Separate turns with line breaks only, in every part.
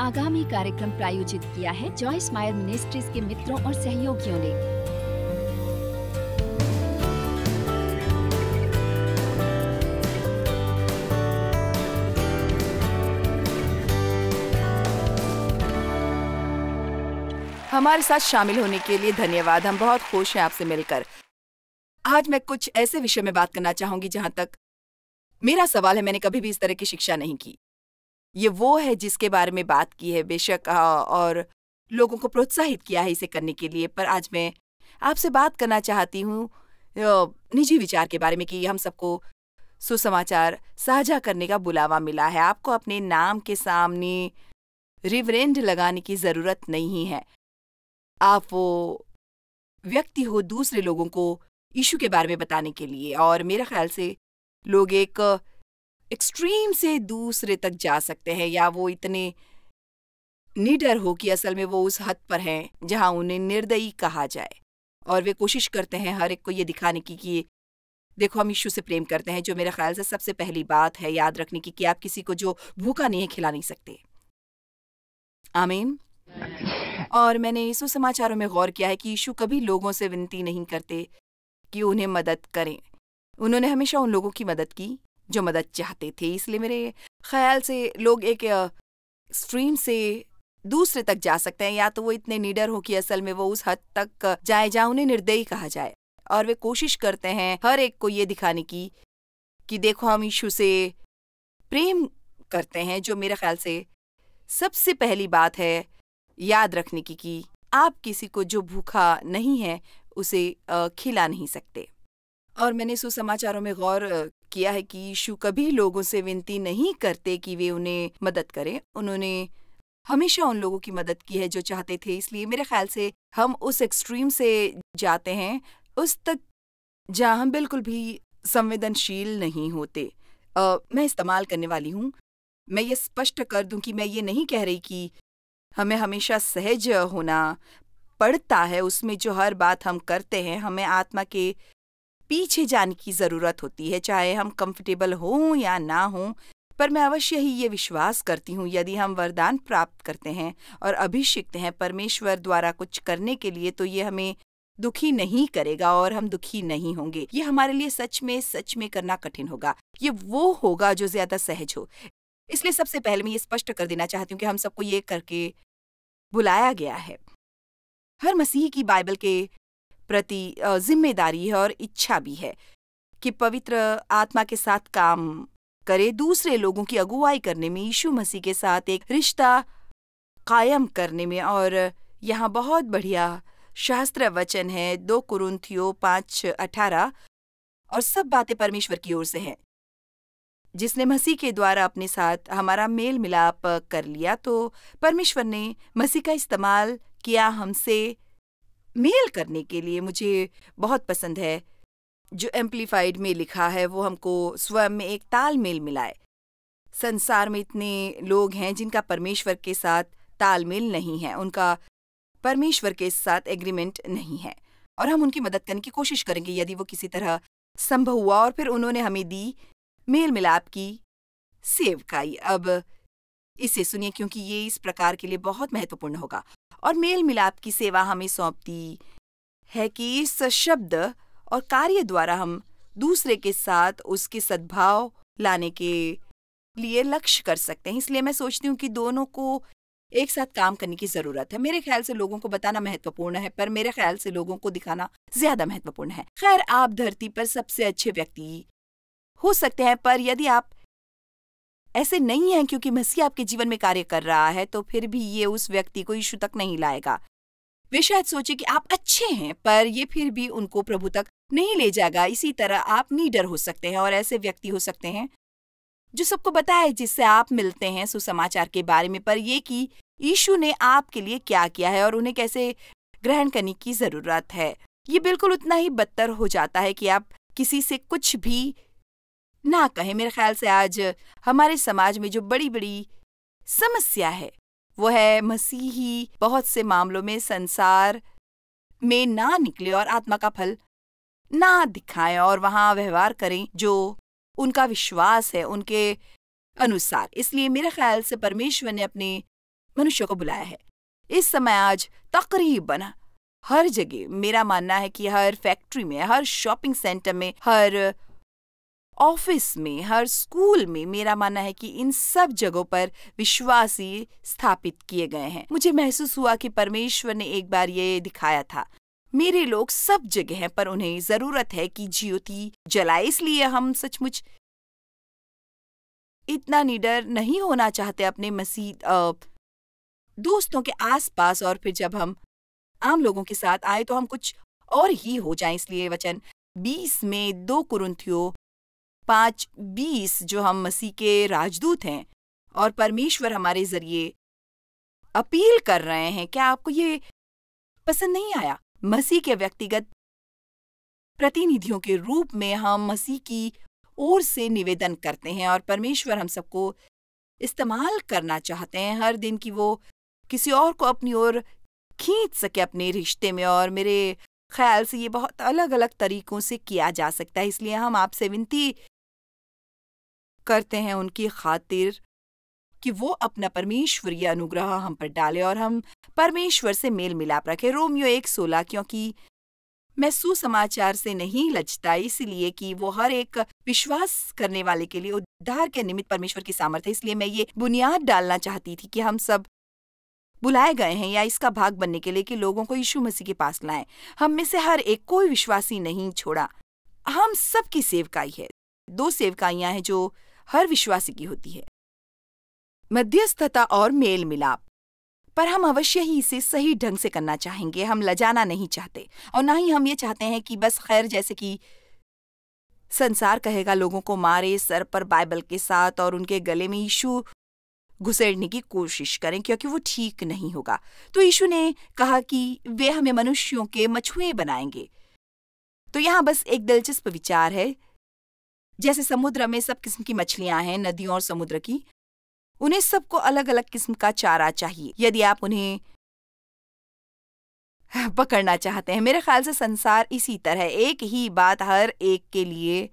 आगामी कार्यक्रम प्रायोजित किया है जॉयस मायर मिनिस्ट्रीज के मित्रों और सहयोगियों ने
हमारे साथ शामिल होने के लिए धन्यवाद हम बहुत खुश हैं आपसे मिलकर आज मैं कुछ ऐसे विषय में बात करना चाहूंगी जहां तक मेरा सवाल है मैंने कभी भी इस तरह की शिक्षा नहीं की ये वो है जिसके बारे में बात की है बेशक और लोगों को प्रोत्साहित किया है इसे करने के लिए पर आज मैं आपसे बात करना चाहती हूँ निजी विचार के बारे में कि हम सबको सुसमाचार साझा करने का बुलावा मिला है आपको अपने नाम के सामने रिवरेंड लगाने की ज़रूरत नहीं है आप वो व्यक्ति हो दूसरे लोगों को इशू के बारे में बताने के लिए और मेरे ख्याल से लोग एक एक्सट्रीम से दूसरे तक जा सकते हैं या वो इतने निडर हो कि असल में वो उस हद पर हैं जहां उन्हें निर्दयी कहा जाए और वे कोशिश करते हैं हर एक को ये दिखाने की कि देखो हम यीशु से प्रेम करते हैं जो मेरे ख्याल से सबसे पहली बात है याद रखने की कि आप किसी को जो भूखा नहीं है खिला नहीं सकते आमीन और मैंने इस समाचारों में गौर किया है कि यीशु कभी लोगों से विनती नहीं करते कि उन्हें मदद करें उन्होंने हमेशा उन लोगों की मदद की जो मदद चाहते थे इसलिए मेरे ख्याल से लोग एक स्ट्रीम से दूसरे तक जा सकते हैं या तो वो इतने निडर हो कि असल में वो उस हद तक जाए जहाँ उन्हें निर्दयी कहा जाए और वे कोशिश करते हैं हर एक को ये दिखाने की कि देखो हम ईशु से प्रेम करते हैं जो मेरे ख्याल से सबसे पहली बात है याद रखने की कि आप किसी को जो भूखा नहीं है उसे खिला नहीं सकते और मैंने सुसमाचारों में गौर किया है कि यीशु कभी लोगों से विनती नहीं करते कि वे उन्हें मदद करें उन्होंने हमेशा उन लोगों की मदद की है जो चाहते थे इसलिए मेरे ख्याल से हम उस एक्सट्रीम से जाते हैं उस तक जहाँ हम बिल्कुल भी संवेदनशील नहीं होते आ, मैं इस्तेमाल करने वाली हूँ मैं ये स्पष्ट कर दूं कि मैं ये नहीं कह रही कि हमें हमेशा सहज होना पड़ता है उसमें जो हर बात हम करते हैं हमें आत्मा के पीछे जाने की ज़रूरत होती है चाहे हम कंफर्टेबल हों या ना हों पर मैं अवश्य ही ये विश्वास करती हूँ यदि हम वरदान प्राप्त करते हैं और अभिषिक्त हैं परमेश्वर द्वारा कुछ करने के लिए तो ये हमें दुखी नहीं करेगा और हम दुखी नहीं होंगे ये हमारे लिए सच में सच में करना कठिन होगा ये वो होगा जो ज्यादा सहज हो इसलिए सबसे पहले मैं ये स्पष्ट कर देना चाहती हूँ कि हम सबको ये करके बुलाया गया है हर मसीह की बाइबल के प्रति जिम्मेदारी है और इच्छा भी है कि पवित्र आत्मा के साथ काम करे दूसरे लोगों की अगुवाई करने में यीशु मसीह के साथ एक रिश्ता कायम करने में और यहाँ बहुत बढ़िया शास्त्र वचन है दो कुरुंथियो पांच अठारह और सब बातें परमेश्वर की ओर से हैं जिसने मसीह के द्वारा अपने साथ हमारा मेल मिलाप कर लिया तो परमेश्वर ने मसीह का इस्तेमाल किया हमसे मेल करने के लिए मुझे बहुत पसंद है जो एम्पलीफाइड में लिखा है वो हमको स्वयं में एक तालमेल मिलाए संसार में इतने लोग हैं जिनका परमेश्वर के साथ तालमेल नहीं है उनका परमेश्वर के साथ एग्रीमेंट नहीं है और हम उनकी मदद करने की कोशिश करेंगे यदि वो किसी तरह संभव हुआ और फिर उन्होंने हमें दी मेल मिलाप की सेवकाई अब इसे सुनिए क्योंकि ये इस प्रकार के लिए बहुत महत्वपूर्ण होगा और मेल मिलाप की सेवा हमें सौंप दी है कि इस शब्द और कार्य द्वारा हम दूसरे के साथ उसके सद्भाव लाने के लिए लक्ष्य कर सकते हैं इसलिए मैं सोचती हूँ कि दोनों को एक साथ काम करने की ज़रूरत है मेरे ख्याल से लोगों को बताना महत्वपूर्ण है पर मेरे ख्याल से लोगों को दिखाना ज्यादा महत्वपूर्ण है खैर आप धरती पर सबसे अच्छे व्यक्ति हो सकते हैं पर यदि आप ऐसे नहीं है क्योंकि मसीह आपके जीवन में कार्य कर रहा है तो फिर भी ये उस व्यक्ति को यीशु तक नहीं लाएगा वे शायद सोचे कि आप अच्छे हैं पर ये फिर भी उनको प्रभु तक नहीं ले जाएगा इसी तरह आप नीडर हो सकते हैं और ऐसे व्यक्ति हो सकते हैं जो सबको बताए जिससे आप मिलते हैं सुसमाचार के बारे में पर ये कि यीशु ने आपके लिए क्या किया है और उन्हें कैसे ग्रहण करने की जरूरत है ये बिल्कुल उतना ही बदतर हो जाता है कि आप किसी से कुछ भी ना कहें मेरे ख्याल से आज हमारे समाज में जो बड़ी बड़ी समस्या है वो है मसीही बहुत से मामलों में संसार में ना निकले और आत्मा का फल ना दिखाएं और वहां व्यवहार करें जो उनका विश्वास है उनके अनुसार इसलिए मेरे ख्याल से परमेश्वर ने अपने मनुष्य को बुलाया है इस समय आज तकरीबन हर जगह मेरा मानना है कि हर फैक्ट्री में हर शॉपिंग सेंटर में हर ऑफिस में हर स्कूल में मेरा मानना है कि इन सब जगहों पर विश्वासी स्थापित किए गए हैं मुझे महसूस हुआ कि परमेश्वर ने एक बार ये दिखाया था मेरे लोग सब जगह हैं पर उन्हें जरूरत है कि ज्योति जलाए इसलिए हम सचमुच इतना निडर नहीं होना चाहते अपने मसीह दोस्तों के आसपास और फिर जब हम आम लोगों के साथ आए तो हम कुछ और ही हो जाए इसलिए वचन बीस में दो कुरुंथियो पाँच बीस जो हम मसीह के राजदूत हैं और परमेश्वर हमारे जरिए अपील कर रहे हैं क्या आपको ये पसंद नहीं आया मसीह के व्यक्तिगत प्रतिनिधियों के रूप में हम मसीह की ओर से निवेदन करते हैं और परमेश्वर हम सबको इस्तेमाल करना चाहते हैं हर दिन की वो किसी और को अपनी ओर खींच सके अपने रिश्ते में और मेरे ख्याल से ये बहुत अलग अलग तरीकों से किया जा सकता है इसलिए हम आपसे विनती करते हैं उनकी खातिर कि वो अपना परमेश्वरीय अनुग्रह हम पर डाले और हम परमेश्वर से मेल मिलाप रखें रोमियो एक सोलह क्योंकि मैं सुसमाचार से नहीं लजता इसलिए कि वो हर एक विश्वास करने वाले के लिए उद्धार के निमित्त परमेश्वर की सामर्थ्य इसलिए मैं ये बुनियाद डालना चाहती थी कि हम सब बुलाए गए हैं या इसका भाग बनने के लिए कि लोगों को यीशु मसीह के पास लाए हम में से हर एक कोई विश्वासी नहीं छोड़ा हम सबकी सेवकाई है दो सेवकाइयां हैं जो हर विश्वासी की होती है मध्यस्थता और मेल मिलाप पर हम अवश्य ही इसे सही ढंग से करना चाहेंगे हम लजाना नहीं चाहते और ना ही हम ये चाहते हैं कि बस खैर जैसे कि संसार कहेगा लोगों को मारे सर पर बाइबल के साथ और उनके गले में यीशु घुसेड़ने की कोशिश करें क्योंकि वो ठीक नहीं होगा तो यीशु ने कहा कि वे हमें मनुष्यों के मछुए बनाएंगे तो यहां बस एक दिलचस्प विचार है जैसे समुद्र में सब किस्म की मछलियां हैं नदियों और समुद्र की उन्हें सबको अलग अलग किस्म का चारा चाहिए यदि आप उन्हें पकड़ना चाहते हैं मेरे ख्याल से संसार इसी तरह एक ही बात हर एक के लिए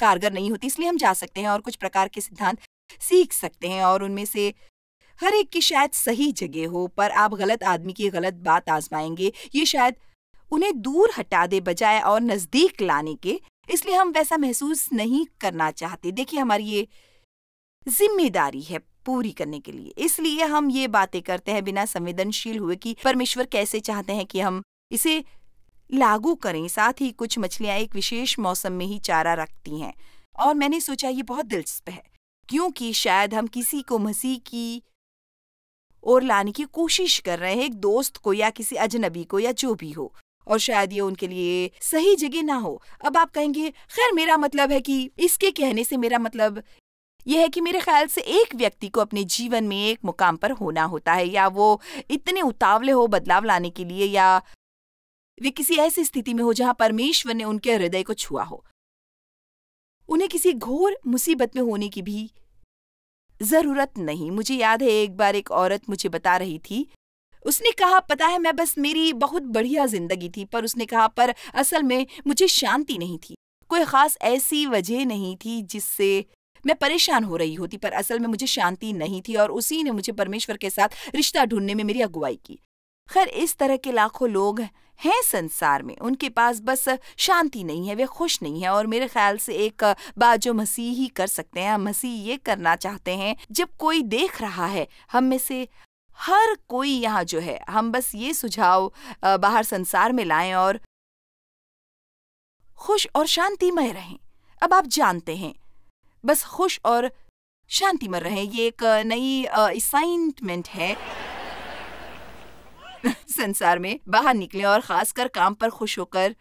कारगर नहीं होती इसलिए हम जा सकते हैं और कुछ प्रकार के सिद्धांत सीख सकते हैं और उनमें से हर एक की शायद सही जगह हो पर आप गलत आदमी की गलत बात आजमाएंगे ये शायद उन्हें दूर हटा दे बजाय और नज़दीक लाने के इसलिए हम वैसा महसूस नहीं करना चाहते देखिए हमारी ये जिम्मेदारी है पूरी करने के लिए इसलिए हम ये बातें करते हैं बिना संवेदनशील हुए कि परमेश्वर कैसे चाहते हैं कि हम इसे लागू करें साथ ही कुछ मछलियां एक विशेष मौसम में ही चारा रखती हैं और मैंने सोचा ये बहुत दिलचस्प है क्योंकि शायद हम किसी को मसीह की ओर लाने की कोशिश कर रहे हैं एक दोस्त को या किसी अजनबी को या जो भी हो और शायद ये उनके लिए सही जगह ना हो अब आप कहेंगे खैर मेरा मतलब है कि इसके कहने से मेरा मतलब यह है कि मेरे ख्याल से एक व्यक्ति को अपने जीवन में एक मुकाम पर होना होता है या वो इतने उतावले हो बदलाव लाने के लिए या वे किसी ऐसी स्थिति में हो जहां परमेश्वर ने उनके हृदय को छुआ हो उन्हें किसी घोर मुसीबत में होने की भी जरूरत नहीं मुझे याद है एक बार एक औरत मुझे बता रही थी उसने कहा पता है मैं बस मेरी बहुत बढ़िया जिंदगी थी पर उसने कहा पर असल में मुझे शांति नहीं थी कोई ख़ास ऐसी वजह नहीं थी जिससे मैं परेशान हो रही होती पर असल में मुझे शांति नहीं थी और उसी ने मुझे परमेश्वर के साथ रिश्ता ढूंढने में मेरी अगुवाई की खैर इस तरह के लाखों लोग हैं संसार में उनके पास बस शांति नहीं है वे खुश नहीं है और मेरे ख्याल से एक बात जो मसीह ही कर सकते हैं मसीह ये करना चाहते हैं जब कोई देख रहा है हम में से हर कोई यहाँ जो है हम बस ये सुझाव बाहर संसार में लाएं और खुश और शांतिमय रहें अब आप जानते हैं बस खुश और शांतिमय रहें ये एक नई असाइनमेंट है संसार में बाहर निकले और खासकर काम पर खुश होकर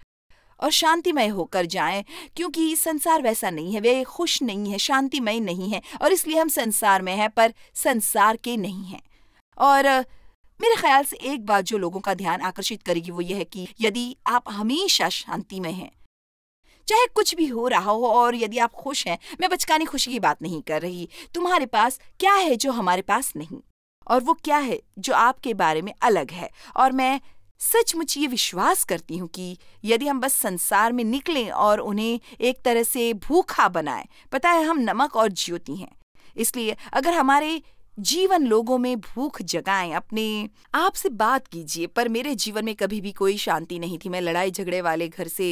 और शांतिमय होकर जाएं क्योंकि संसार वैसा नहीं है वे खुश नहीं है शांतिमय नहीं है और इसलिए हम संसार में हैं पर संसार के नहीं हैं और मेरे ख्याल से एक बात जो लोगों का ध्यान आकर्षित करेगी वो ये है कि यदि आप हमेशा शांति में हैं चाहे कुछ भी हो रहा हो और यदि आप खुश हैं मैं बचकानी खुशी की बात नहीं कर रही तुम्हारे पास क्या है जो हमारे पास नहीं और वो क्या है जो आपके बारे में अलग है और मैं सचमुच ये विश्वास करती हूँ कि यदि हम बस संसार में निकलें और उन्हें एक तरह से भूखा बनाएं पता है हम नमक और ज्योति हैं इसलिए अगर हमारे जीवन लोगों में भूख जगाएं अपने आपसे बात कीजिए पर मेरे जीवन में कभी भी कोई शांति नहीं थी मैं लड़ाई झगड़े वाले घर से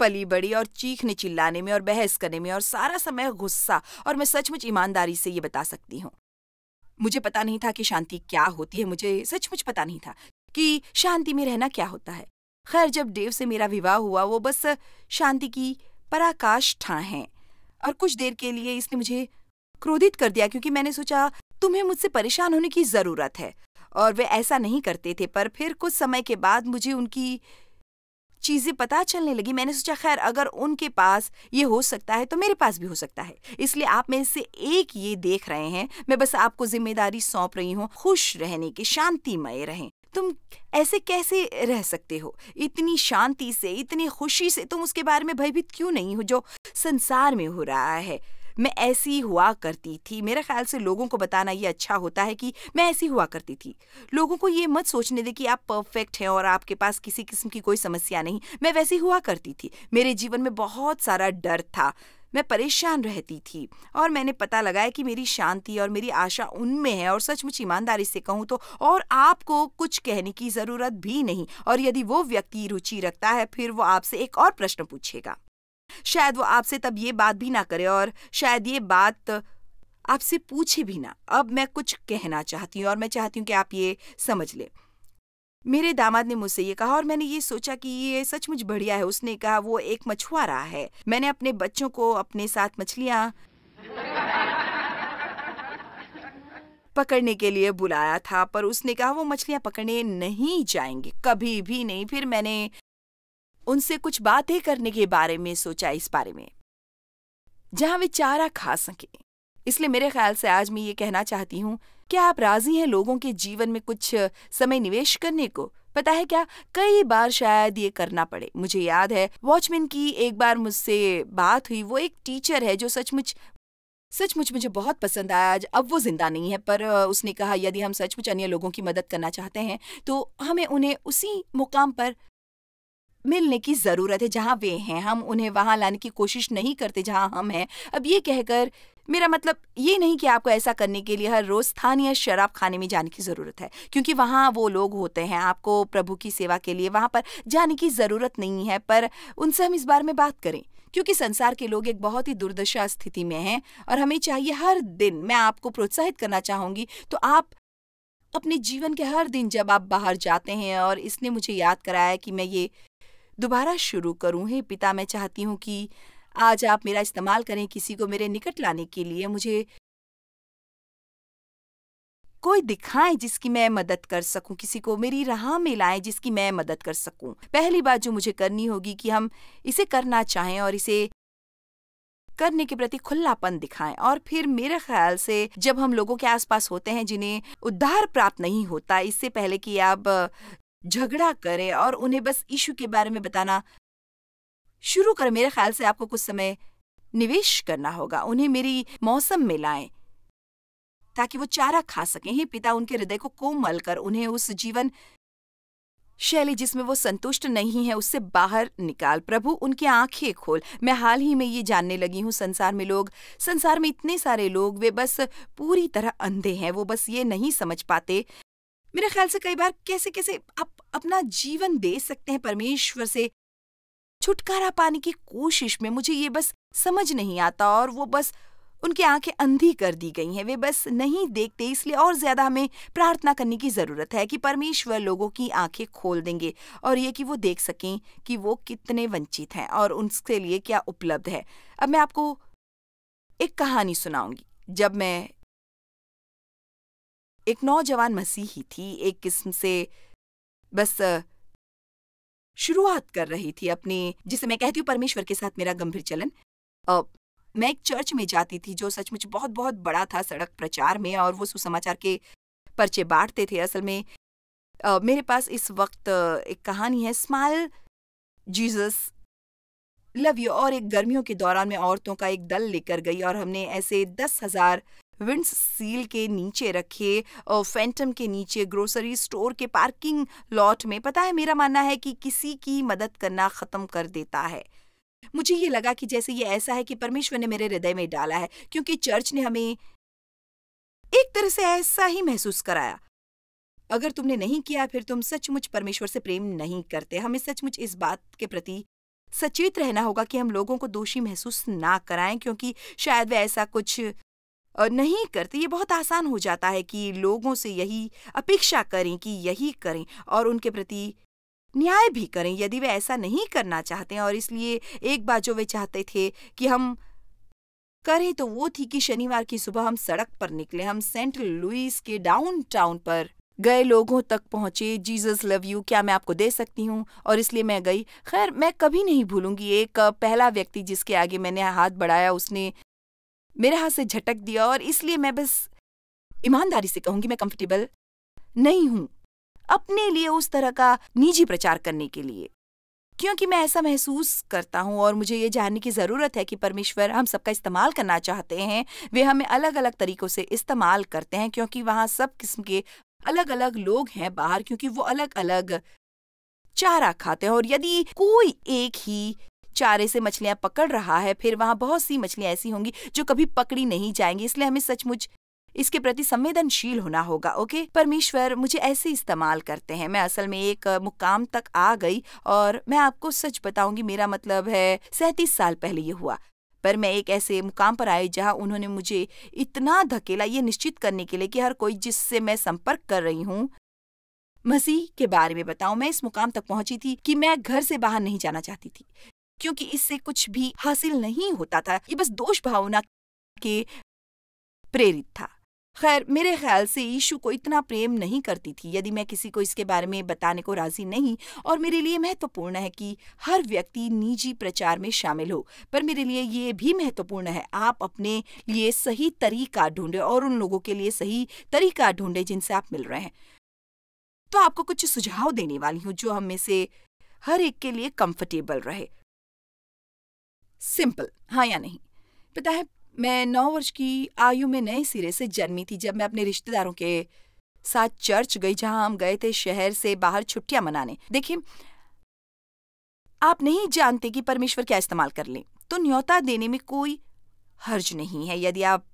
पली बड़ी और चीखने चिल्लाने में और बहस करने में और सारा समय गुस्सा और मैं सचमुच ईमानदारी से ये बता सकती हूँ मुझे पता नहीं था कि शांति क्या होती है मुझे सचमुच पता नहीं था कि शांति में रहना क्या होता है खैर जब देव से मेरा विवाह हुआ वो बस शांति की पराकाष्ठा हैं और कुछ देर के लिए इसने मुझे क्रोधित कर दिया क्योंकि मैंने सोचा तुम्हें मुझसे परेशान होने की जरूरत है और वे ऐसा नहीं करते थे पर फिर कुछ समय के बाद मुझे उनकी चीजें पता चलने लगी मैंने सोचा खैर अगर उनके पास ये हो सकता है तो मेरे पास भी हो सकता है इसलिए आप में से एक ये देख रहे हैं मैं बस आपको जिम्मेदारी सौंप रही हूँ खुश रहने की शांतिमय रहें तुम ऐसे कैसे रह सकते हो इतनी शांति से इतनी खुशी से तुम उसके बारे में भयभीत क्यों नहीं हो जो संसार में हो रहा है मैं ऐसी हुआ करती थी मेरे ख्याल से लोगों को बताना ये अच्छा होता है कि मैं ऐसी हुआ करती थी लोगों को ये मत सोचने दे कि आप परफेक्ट हैं और आपके पास किसी किस्म की कोई समस्या नहीं मैं वैसी हुआ करती थी मेरे जीवन में बहुत सारा डर था मैं परेशान रहती थी और मैंने पता लगाया कि मेरी शांति और मेरी आशा उनमें है और सचमुच ईमानदारी से कहूँ तो और आपको कुछ कहने की ज़रूरत भी नहीं और यदि वो व्यक्ति रुचि रखता है फिर वो आपसे एक और प्रश्न पूछेगा शायद वो आपसे तब ये बात भी ना करे और शायद ये बात आपसे पूछे भी ना अब मैं कुछ कहना चाहती हूँ और मैं चाहती हूँ कि आप ये समझ ले मेरे दामाद ने मुझसे ये कहा और मैंने ये सोचा कि ये सचमुच बढ़िया है उसने कहा वो एक मछुआरा है मैंने अपने बच्चों को अपने साथ मछलियाँ पकड़ने के लिए बुलाया था पर उसने कहा वो मछलियाँ पकड़ने नहीं जाएंगे कभी भी नहीं फिर मैंने उनसे कुछ बातें करने के बारे में सोचा इस बारे में जहां वे चारा खा सके इसलिए मेरे ख्याल से आज मैं ये कहना चाहती हूँ क्या आप राजी हैं लोगों के जीवन में कुछ समय निवेश करने को पता है क्या कई बार शायद ये करना पड़े मुझे याद है वॉचमैन की एक बार मुझसे बात हुई वो एक टीचर है जो सचमुच सचमुच मुझे बहुत पसंद आया आज अब वो जिंदा नहीं है पर उसने कहा यदि हम सचमुच अन्य लोगों की मदद करना चाहते हैं तो हमें उन्हें उसी मुकाम पर मिलने की ज़रूरत है जहाँ वे हैं हम उन्हें वहां लाने की कोशिश नहीं करते जहाँ हम हैं अब ये कहकर मेरा मतलब ये नहीं कि आपको ऐसा करने के लिए हर रोज स्थानीय शराब खाने में जाने की ज़रूरत है क्योंकि वहाँ वो लोग होते हैं आपको प्रभु की सेवा के लिए वहाँ पर जाने की ज़रूरत नहीं है पर उनसे हम इस बारे में बात करें क्योंकि संसार के लोग एक बहुत ही दुर्दशा स्थिति में हैं और हमें चाहिए हर दिन मैं आपको प्रोत्साहित करना चाहूँगी तो आप अपने जीवन के हर दिन जब आप बाहर जाते हैं और इसने मुझे याद कराया कि मैं ये दोबारा शुरू करूं हे पिता मैं चाहती हूं कि आज आप मेरा इस्तेमाल करें किसी को मेरे निकट लाने के लिए मुझे कोई दिखाए जिसकी मैं मदद कर सकूं किसी को मेरी राह में लाए जिसकी मैं मदद कर सकूं पहली बात जो मुझे करनी होगी कि हम इसे करना चाहें और इसे करने के प्रति खुलापन दिखाएं और फिर मेरे ख्याल से जब हम लोगों के आसपास होते हैं जिन्हें उद्धार प्राप्त नहीं होता इससे पहले कि आप झगड़ा करे और उन्हें बस इशू के बारे में बताना शुरू कर मेरे ख्याल से आपको कुछ समय निवेश करना होगा उन्हें मेरी मौसम में लाए ताकि वो चारा खा सकें ही पिता उनके हृदय को कोमल कर उन्हें उस जीवन शैली जिसमें वो संतुष्ट नहीं है उससे बाहर निकाल प्रभु उनकी आंखें खोल मैं हाल ही में ये जानने लगी हूँ संसार में लोग संसार में इतने सारे लोग वे बस पूरी तरह अंधे हैं वो बस ये नहीं समझ पाते मेरे ख्याल से कई बार कैसे कैसे आप अपना जीवन दे सकते हैं परमेश्वर से छुटकारा पाने की कोशिश में मुझे ये बस समझ नहीं आता और वो बस उनकी आंखें अंधी कर दी गई हैं वे बस नहीं देखते इसलिए और ज्यादा हमें प्रार्थना करने की जरूरत है कि परमेश्वर लोगों की आंखें खोल देंगे और ये कि वो देख सकें कि वो कितने वंचित हैं और उनके लिए क्या उपलब्ध है अब मैं आपको एक कहानी सुनाऊंगी जब मैं एक नौजवान मसीही थी एक किस्म से बस शुरुआत कर रही थी अपनी जिसे मैं कहती हूँ परमेश्वर के साथ मेरा गंभीर चलन आ, मैं एक चर्च में जाती थी जो सचमुच बहुत बहुत बड़ा था सड़क प्रचार में और वो सुसमाचार के पर्चे बांटते थे असल में आ, मेरे पास इस वक्त एक कहानी है स्माइल जीसस लव यू और एक गर्मियों के दौरान मैं औरतों का एक दल लेकर गई और हमने ऐसे दस हजार विंड्स सील के नीचे रखे फैंटम के नीचे ग्रोसरी स्टोर के पार्किंग लॉट में पता है मेरा मानना है कि किसी की मदद करना ख़त्म कर देता है मुझे ये लगा कि जैसे ये ऐसा है कि परमेश्वर ने मेरे हृदय में डाला है क्योंकि चर्च ने हमें एक तरह से ऐसा ही महसूस कराया अगर तुमने नहीं किया फिर तुम सचमुच परमेश्वर से प्रेम नहीं करते हमें सचमुच इस बात के प्रति सचेत रहना होगा कि हम लोगों को दोषी महसूस ना कराएं क्योंकि शायद वे ऐसा कुछ नहीं करते ये बहुत आसान हो जाता है कि लोगों से यही अपेक्षा करें कि यही करें और उनके प्रति न्याय भी करें यदि वे ऐसा नहीं करना चाहते और इसलिए एक बार जो वे चाहते थे कि हम करें तो वो थी कि शनिवार की सुबह हम सड़क पर निकले हम सेंट लुइस के डाउनटाउन पर गए लोगों तक पहुंचे जीसस लव यू क्या मैं आपको दे सकती हूँ और इसलिए मैं गई खैर मैं कभी नहीं भूलूंगी एक पहला व्यक्ति जिसके आगे मैंने हाथ बढ़ाया उसने मेरे हाथ से झटक दिया और इसलिए मैं बस ईमानदारी से कहूंगी मैं कंफर्टेबल नहीं हूं अपने लिए उस तरह का निजी प्रचार करने के लिए क्योंकि मैं ऐसा महसूस करता हूं और मुझे ये जानने की ज़रूरत है कि परमेश्वर हम सबका इस्तेमाल करना चाहते हैं वे हमें अलग अलग तरीक़ों से इस्तेमाल करते हैं क्योंकि वहां सब किस्म के अलग अलग लोग हैं बाहर क्योंकि वो अलग अलग चारा खाते हैं और यदि कोई एक ही चारे से मछलियां पकड़ रहा है फिर वहां बहुत सी मछलियां ऐसी होंगी जो कभी पकड़ी नहीं जाएंगी इसलिए हमें सचमुच इसके प्रति संवेदनशील होना होगा ओके परमेश्वर मुझे ऐसे इस्तेमाल करते हैं मैं असल में एक मुकाम तक आ गई और मैं आपको सच बताऊंगी मेरा मतलब है सैतीस साल पहले ये हुआ पर मैं एक ऐसे मुकाम पर आई जहां उन्होंने मुझे इतना धकेला ये निश्चित करने के लिए कि हर कोई जिससे मैं संपर्क कर रही हूँ मसीह के बारे में बताऊं मैं इस मुकाम तक पहुंची थी कि मैं घर से बाहर नहीं जाना चाहती थी क्योंकि इससे कुछ भी हासिल नहीं होता था ये बस दोष भावना के प्रेरित था खैर मेरे ख्याल से यीशु को इतना प्रेम नहीं करती थी यदि मैं किसी को इसके बारे में बताने को राजी नहीं और मेरे लिए महत्वपूर्ण है कि हर व्यक्ति निजी प्रचार में शामिल हो पर मेरे लिए ये भी महत्वपूर्ण है आप अपने लिए सही तरीका ढूंढे और उन लोगों के लिए सही तरीका ढूंढे जिनसे आप मिल रहे हैं तो आपको कुछ सुझाव देने वाली हूँ जो हम में से हर एक के लिए कंफर्टेबल रहे सिंपल हाँ या नहीं पता है मैं नौ वर्ष की आयु में नए सिरे से जन्मी थी जब मैं अपने रिश्तेदारों के साथ चर्च गई जहां हम गए थे शहर से बाहर छुट्टियां मनाने देखिए आप नहीं जानते कि परमेश्वर क्या इस्तेमाल कर लें तो न्योता देने में कोई हर्ज नहीं है यदि आप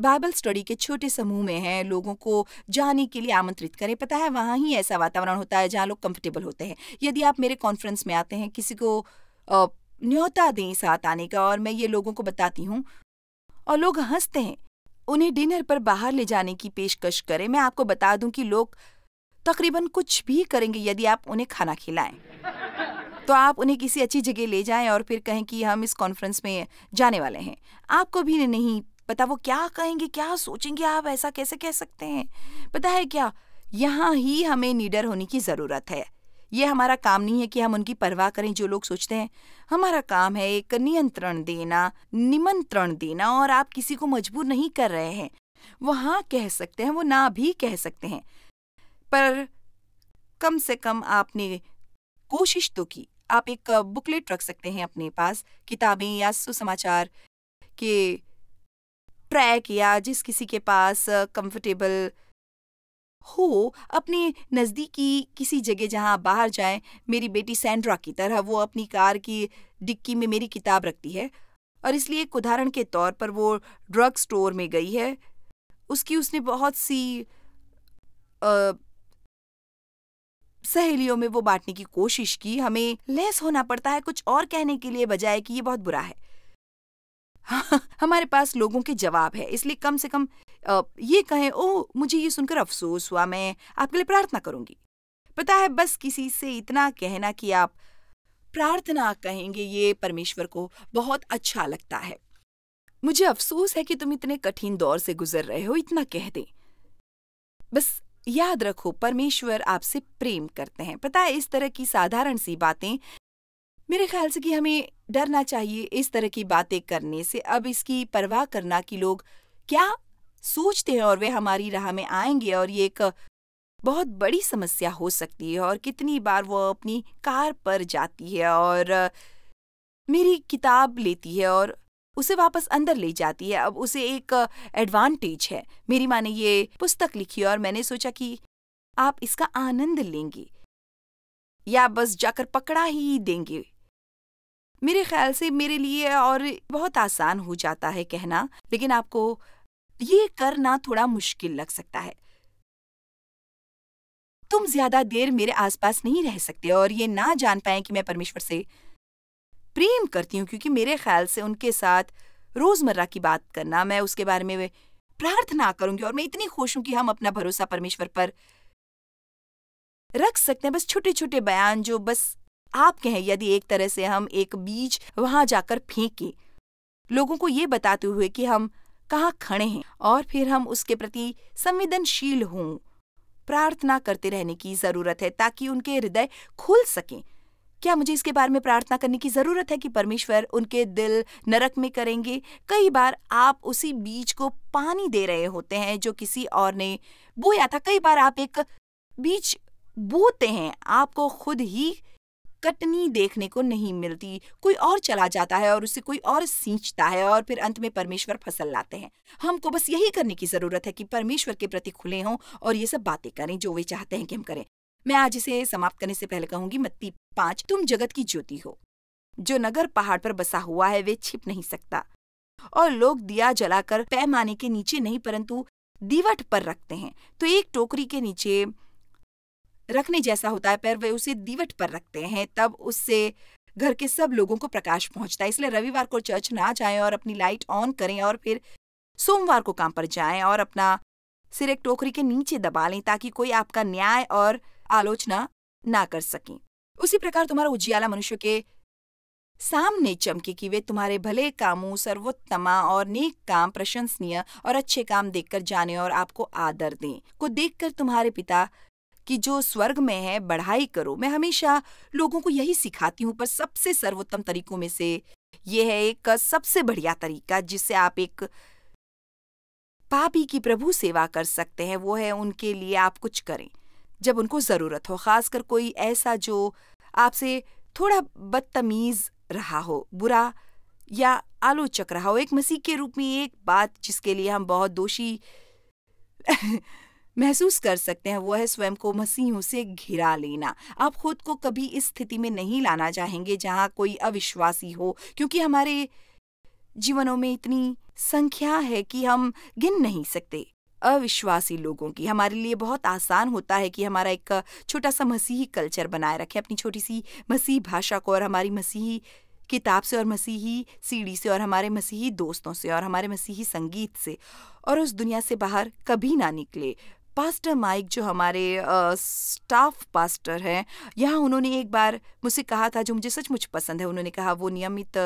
बाइबल स्टडी के छोटे समूह में हैं लोगों को जाने के लिए आमंत्रित करें पता है वहां ही ऐसा वातावरण होता है जहां लोग कंफर्टेबल होते हैं यदि आप मेरे कॉन्फ्रेंस में आते हैं किसी को आ, न्योता दें साथ आने का और मैं ये लोगों को बताती हूँ और लोग हंसते हैं उन्हें डिनर पर बाहर ले जाने की पेशकश करें मैं आपको बता दूं कि लोग तकरीबन कुछ भी करेंगे यदि आप उन्हें खाना खिलाएं तो आप उन्हें किसी अच्छी जगह ले जाएं और फिर कहें कि हम इस कॉन्फ्रेंस में जाने वाले हैं आपको भी नहीं पता वो क्या कहेंगे क्या सोचेंगे आप ऐसा कैसे कह सकते हैं पता है क्या यहाँ ही हमें नीडर होने की ज़रूरत है ये हमारा काम नहीं है कि हम उनकी परवाह करें जो लोग सोचते हैं हमारा काम है एक नियंत्रण देना निमंत्रण देना और आप किसी को मजबूर नहीं कर रहे हैं वो हाँ कह सकते हैं वो ना भी कह सकते हैं पर कम से कम आपने कोशिश तो की आप एक बुकलेट रख सकते हैं अपने पास किताबें या सुसमाचार के ट्रैक या जिस किसी के पास कंफर्टेबल हो अपने नज़दीकी किसी जगह जहाँ आप बाहर जाएं मेरी बेटी सैंड्रा की तरह वो अपनी कार की डिक्की में मेरी किताब रखती है और इसलिए एक उदाहरण के तौर पर वो ड्रग स्टोर में गई है उसकी उसने बहुत सी आ, सहेलियों में वो बांटने की कोशिश की हमें लेस होना पड़ता है कुछ और कहने के लिए बजाय कि ये बहुत बुरा है हाँ, हमारे पास लोगों के जवाब है इसलिए कम से कम ये कहें ओह मुझे ये सुनकर अफसोस हुआ मैं आपके लिए प्रार्थना करूंगी पता है बस किसी से इतना कहना कि आप प्रार्थना कहेंगे ये परमेश्वर को बहुत अच्छा लगता है मुझे अफसोस है कि तुम इतने कठिन दौर से गुजर रहे हो इतना कह दें बस याद रखो परमेश्वर आपसे प्रेम करते हैं पता है इस तरह की साधारण सी बातें मेरे ख्याल से कि हमें डरना चाहिए इस तरह की बातें करने से अब इसकी परवाह करना कि लोग क्या सोचते हैं और वे हमारी राह में आएंगे और ये एक बहुत बड़ी समस्या हो सकती है और कितनी बार वो अपनी कार पर जाती है और मेरी किताब लेती है और उसे वापस अंदर ले जाती है अब उसे एक एडवांटेज है मेरी माँ ने ये पुस्तक लिखी और मैंने सोचा कि आप इसका आनंद लेंगी या बस जाकर पकड़ा ही देंगे मेरे ख्याल से मेरे लिए और बहुत आसान हो जाता है कहना लेकिन आपको ये करना थोड़ा मुश्किल लग सकता है तुम ज्यादा देर मेरे आसपास नहीं रह सकते और ये ना जान पाए कि मैं परमेश्वर से प्रेम करती हूं क्योंकि मेरे ख्याल से उनके साथ रोजमर्रा की बात करना मैं उसके बारे में प्रार्थना करूंगी और मैं इतनी खुश हूं कि हम अपना भरोसा परमेश्वर पर रख सकते हैं बस छोटे छोटे बयान जो बस आप कहें यदि एक तरह से हम एक बीज वहां जाकर फेंके लोगों को ये बताते हुए कि हम कहाँ खड़े हैं और फिर हम उसके प्रति संवेदनशील हों प्रार्थना करते रहने की जरूरत है ताकि उनके हृदय खुल सकें क्या मुझे इसके बारे में प्रार्थना करने की जरूरत है कि परमेश्वर उनके दिल नरक में करेंगे कई बार आप उसी बीज को पानी दे रहे होते हैं जो किसी और ने बोया था कई बार आप एक बीज बोते हैं आपको खुद ही कटनी देखने को नहीं मिलती कोई और चला जाता है और उसे कोई और सींचता है और फिर अंत में परमेश्वर फसल लाते हैं हमको बस यही करने की जरूरत है कि परमेश्वर के प्रति खुले हों और ये सब बातें करें जो वे चाहते हैं कि हम करें मैं आज इसे समाप्त करने से पहले कहूंगी मत्ती पांच तुम जगत की ज्योति हो जो नगर पहाड़ पर बसा हुआ है वे छिप नहीं सकता और लोग दिया जलाकर पैमाने के नीचे नहीं परंतु दीवट पर रखते हैं तो एक टोकरी के नीचे रखने जैसा होता है पर वे उसे दीवट पर रखते हैं तब उससे घर के सब लोगों को प्रकाश पहुंचता है इसलिए रविवार को चर्च ना जाएं और अपनी लाइट ऑन करें और फिर सोमवार को काम पर जाएं और अपना सिर एक टोकरी के नीचे दबा लें ताकि कोई आपका न्याय और आलोचना ना कर सके उसी प्रकार तुम्हारा उज्याला मनुष्य के सामने चमके कि वे तुम्हारे भले कामों सर्वोत्तमा और नेक काम प्रशंसनीय और अच्छे काम देखकर जाने और आपको आदर दें को देखकर तुम्हारे पिता कि जो स्वर्ग में है बढ़ाई करो मैं हमेशा लोगों को यही सिखाती हूँ पर सबसे सर्वोत्तम तरीकों में से ये है एक सबसे बढ़िया तरीका जिससे आप एक पापी की प्रभु सेवा कर सकते हैं वो है उनके लिए आप कुछ करें जब उनको ज़रूरत हो खासकर कोई ऐसा जो आपसे थोड़ा बदतमीज़ रहा हो बुरा या आलोचक रहा हो एक मसीह के रूप में एक बात जिसके लिए हम बहुत दोषी महसूस कर सकते हैं वो है स्वयं को मसीहों से घिरा लेना आप खुद को कभी इस स्थिति में नहीं लाना चाहेंगे जहाँ कोई अविश्वासी हो क्योंकि हमारे जीवनों में इतनी संख्या है कि हम गिन नहीं सकते अविश्वासी लोगों की हमारे लिए बहुत आसान होता है कि हमारा एक छोटा सा मसीही कल्चर बनाए रखे अपनी छोटी सी मसीही भाषा को और हमारी मसीही किताब से और मसीही सीढ़ी से और हमारे मसीही दोस्तों से और हमारे मसीही संगीत से और उस दुनिया से बाहर कभी ना निकले पास्टर माइक जो हमारे स्टाफ पास्टर हैं यहाँ उन्होंने एक बार मुझसे कहा था जो मुझे सचमुच पसंद है उन्होंने कहा वो नियमित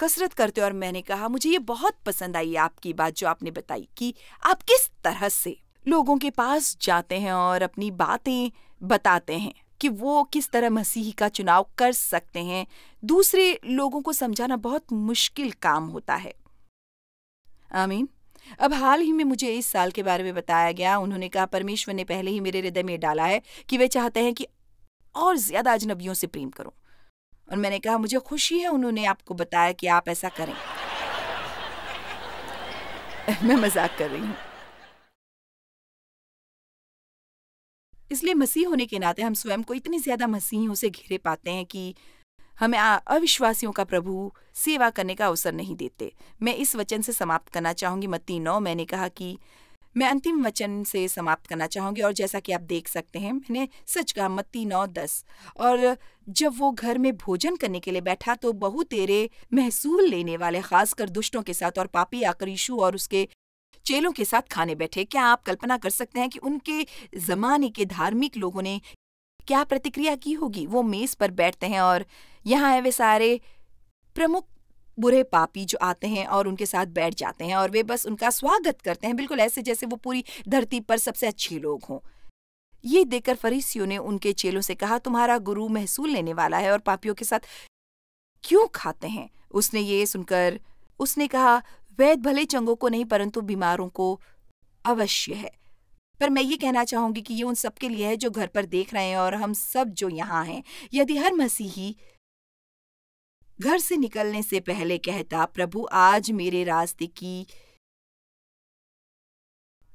कसरत करते और मैंने कहा मुझे ये बहुत पसंद आई आपकी बात जो आपने बताई कि आप किस तरह से लोगों के पास जाते हैं और अपनी बातें बताते हैं कि वो किस तरह मसीह का चुनाव कर सकते हैं दूसरे लोगों को समझाना बहुत मुश्किल काम होता है आमीन अब हाल ही में मुझे इस साल के बारे में बताया गया उन्होंने कहा परमेश्वर ने पहले ही मेरे हृदय में डाला है कि वे चाहते हैं कि और ज्यादा अजनबियों से प्रेम करूं और मैंने कहा मुझे खुशी है उन्होंने आपको बताया कि आप ऐसा करें मैं मजाक कर रही हूं इसलिए मसीह होने के नाते हम स्वयं को इतनी ज्यादा मसीहों से घिरे पाते हैं कि हमें अविश्वासियों का प्रभु सेवा करने का अवसर नहीं देते मैं इस वचन से समाप्त करना चाहूंगी मत्ती नौ मैंने कहा कि मैं अंतिम वचन से समाप्त करना चाहूंगी और जैसा कि आप देख सकते हैं मैंने सच कहा मत्ती नौ दस और जब वो घर में भोजन करने के लिए बैठा तो बहुत तेरे महसूल लेने वाले खासकर दुष्टों के साथ और पापी आकर यीशु और उसके चेलों के साथ खाने बैठे क्या आप कल्पना कर सकते हैं कि उनके जमाने के धार्मिक लोगों ने क्या प्रतिक्रिया की होगी वो मेज पर बैठते हैं और यहाँ है वे सारे प्रमुख बुरे पापी जो आते हैं और उनके साथ बैठ जाते हैं और वे बस उनका स्वागत करते हैं बिल्कुल ऐसे जैसे वो पूरी धरती पर सबसे अच्छे लोग हों ये देखकर फरीसियों ने उनके चेलों से कहा तुम्हारा गुरु महसूल लेने वाला है और पापियों के साथ क्यों खाते हैं उसने ये सुनकर उसने कहा वैद भले चंगों को नहीं परंतु बीमारों को अवश्य है पर मैं ये कहना चाहूंगी कि ये उन सबके लिए है जो घर पर देख रहे हैं और हम सब जो यहाँ हैं यदि हर मसीही घर से निकलने से पहले कहता प्रभु आज मेरे रास्ते की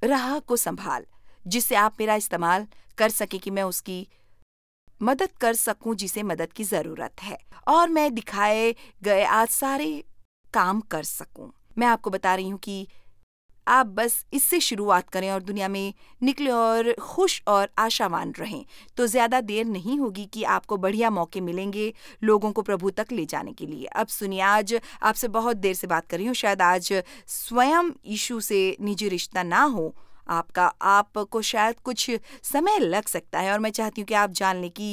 राह को संभाल जिससे आप मेरा इस्तेमाल कर सके कि मैं उसकी मदद कर सकूं जिसे मदद की जरूरत है और मैं दिखाए गए आज सारे काम कर सकूं मैं आपको बता रही हूं कि आप बस इससे शुरुआत करें और दुनिया में निकलें और खुश और आशावान रहें तो ज़्यादा देर नहीं होगी कि आपको बढ़िया मौके मिलेंगे लोगों को प्रभु तक ले जाने के लिए अब सुनिए आज आपसे बहुत देर से बात कर रही हूँ शायद आज स्वयं यीशु से निजी रिश्ता ना हो आपका आपको शायद कुछ समय लग सकता है और मैं चाहती हूँ कि आप जान लें कि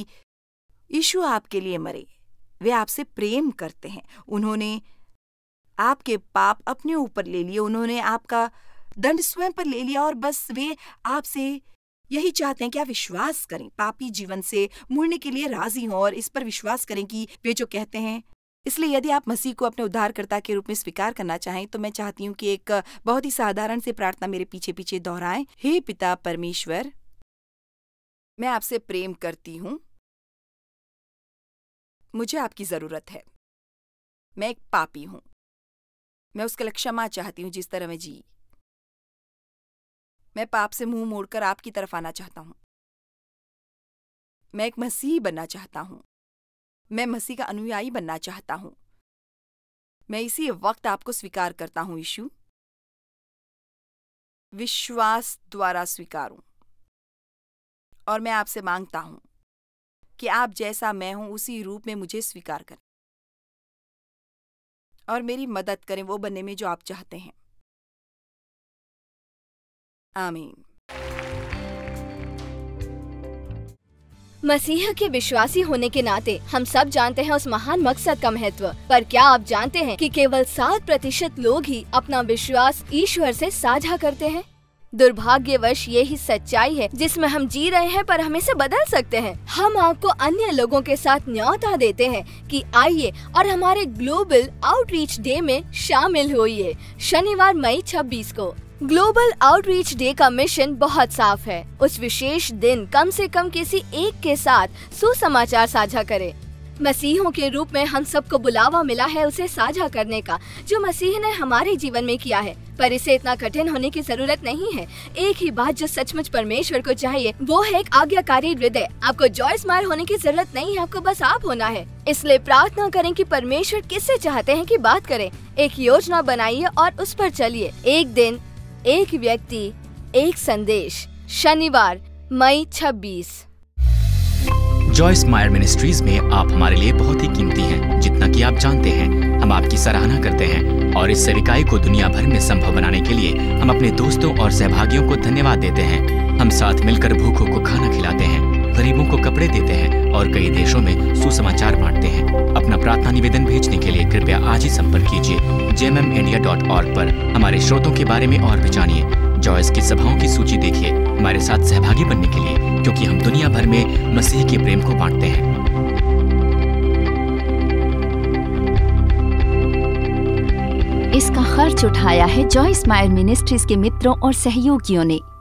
ईशु आपके लिए मरे वे आपसे प्रेम करते हैं उन्होंने आपके पाप अपने ऊपर ले लिए उन्होंने आपका दंड स्वयं पर ले लिया और बस वे आपसे यही चाहते हैं कि आप विश्वास करें पापी जीवन से मुड़ने के लिए राजी हों और इस पर विश्वास करें कि वे जो कहते हैं इसलिए यदि आप मसीह को अपने उद्धारकर्ता के रूप में स्वीकार करना चाहें तो मैं चाहती हूँ कि एक बहुत ही साधारण से प्रार्थना मेरे पीछे पीछे दोहराएं हे पिता परमेश्वर मैं आपसे प्रेम करती हूँ मुझे आपकी जरूरत है मैं एक पापी हूँ मैं उसके लिए क्षमा चाहती हूँ जिस तरह मैं जी मैं पाप से मुंह मोड़कर आपकी तरफ आना चाहता हूं मैं एक मसीह बनना चाहता हूं मैं मसीह का अनुयायी बनना चाहता हूं मैं इसी वक्त आपको स्वीकार करता हूं यीशु विश्वास द्वारा स्वीकारूं और मैं आपसे मांगता हूं कि आप जैसा मैं हूं उसी रूप में मुझे स्वीकार करें और मेरी मदद करें वो बनने में जो आप चाहते हैं
आमीन मसीह के विश्वासी होने के नाते हम सब जानते हैं उस महान मकसद का महत्व पर क्या आप जानते हैं कि केवल सात प्रतिशत लोग ही अपना विश्वास ईश्वर से साझा करते हैं दुर्भाग्यवश यही सच्चाई है जिसमें हम जी रहे हैं पर हम इसे बदल सकते हैं हम आपको अन्य लोगों के साथ न्यौता देते हैं कि आइए और हमारे ग्लोबल आउटरीच डे में शामिल होइए शनिवार मई 26 को ग्लोबल आउटरीच डे का मिशन बहुत साफ है उस विशेष दिन कम से कम किसी एक के साथ सुसमाचार साझा करें। मसीहों के रूप में हम सबको बुलावा मिला है उसे साझा करने का जो मसीह ने हमारे जीवन में किया है पर इसे इतना कठिन होने की जरूरत नहीं है एक ही बात जो सचमुच परमेश्वर को चाहिए वो है एक आज्ञाकारी हृदय आपको जॉय स्मार होने की जरूरत नहीं है आपको बस आप होना है इसलिए प्रार्थना करें कि परमेश्वर किससे चाहते हैं कि बात करें एक योजना बनाइए और उस पर चलिए एक दिन एक व्यक्ति एक संदेश शनिवार मई 26 जॉयस मायर मिनिस्ट्रीज में आप हमारे लिए बहुत ही कीमती हैं जितना कि आप जानते हैं हम आपकी सराहना करते हैं और इस सरिकाई को दुनिया भर में संभव बनाने के लिए हम अपने दोस्तों और सहभागियों को धन्यवाद देते हैं हम साथ मिलकर भूखों को खाना खिलाते हैं गरीबों को कपड़े देते हैं और कई देशों में सुसमाचार बांटते हैं अपना प्रार्थना निवेदन भेजने के लिए कृपया आज ही संपर्क कीजिए J M India dot org पर हमारे स्रोतों के बारे में और भी जानिए जॉयस की सभाओं की सूची देखिए हमारे साथ सहभागी बनने के लिए क्योंकि हम दुनिया भर में मसीह के प्रेम को बांटते हैं इसका खर्च उठाया है जॉयस मायर मिनिस्ट्रीज के मित्रों और सहयोगियों ने